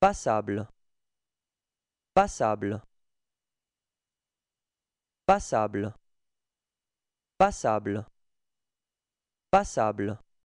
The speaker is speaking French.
Passable passable passable passable passable